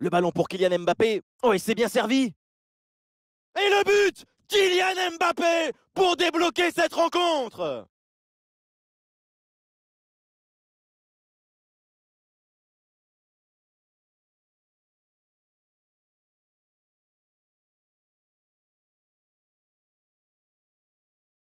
Le ballon pour Kylian Mbappé. Oh, il s'est bien servi. Et le but Kylian Mbappé pour débloquer cette rencontre